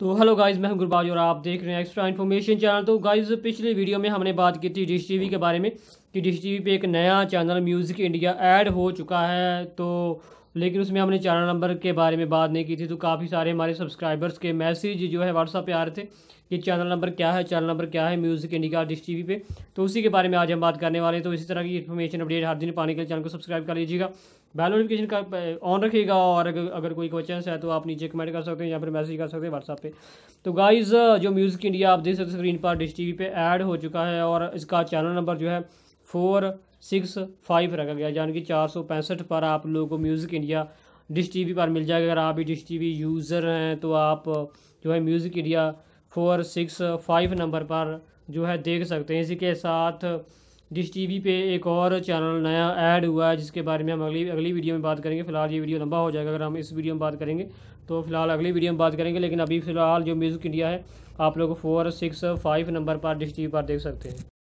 तो hello guys मैं हूं गुरबाज और आप देख रहे हैं एक्स्ट्रा इन्फॉर्मेशन चैनल तो गाइस पिछली वीडियो में हमने बात की थी डिश टीवी के बारे में कि डिश टी पे एक नया चैनल म्यूज़िक इंडिया ऐड हो चुका है तो लेकिन उसमें हमने चैनल नंबर के बारे में बात नहीं की थी तो काफ़ी सारे हमारे सब्सक्राइबर्स के मैसेज जो है व्हाट्सअप पे आ रहे थे कि चैनल नंबर क्या है चैनल नंबर क्या है म्यूज़िक इंडिया डिश टी पे तो उसी के बारे में आज हम बात करने वाले हैं तो इसी तरह की इन्फॉर्मेशन अपडेट हर दिन पाने के लिए चैनल को सब्सक्राइब कर लीजिएगा बैल नोटिफिकेशन का ऑन रखिएगा और अगर कोई क्वेश्चन है तो आप नीचे कमेंट कर सकते हैं या फिर मैसेज कर सकते हैं व्हाट्सएप पे तो गाइज़ जो म्यूज़िक इंडिया आप देख सकते स्क्रीन पर डिश टी पे ऐड हो चुका है और इसका चैनल नंबर जो है फोर सिक्स फाइव रखा गया यानी कि चार सौ पैंसठ पर आप लोगों को म्यूज़िक इंडिया डिश वी पर मिल जाएगा अगर आप भी डिश वी यूज़र हैं तो आप जो है music India four six five number पर जो है देख सकते हैं इसी के साथ डिश वी पे एक और चैनल नया ऐड हुआ है जिसके बारे में हम अगली अगली वीडियो में बात करेंगे फिलहाल ये वीडियो लंबा हो जाएगा अगर हम इस वीडियो में बात करेंगे तो फिलहाल अगली वीडियो में बात करेंगे लेकिन अभी फ़िलहाल जो म्यूज़िक इंडिया है आप लोग फोर सिक्स फाइव नंबर पर डिश टी पर देख सकते हैं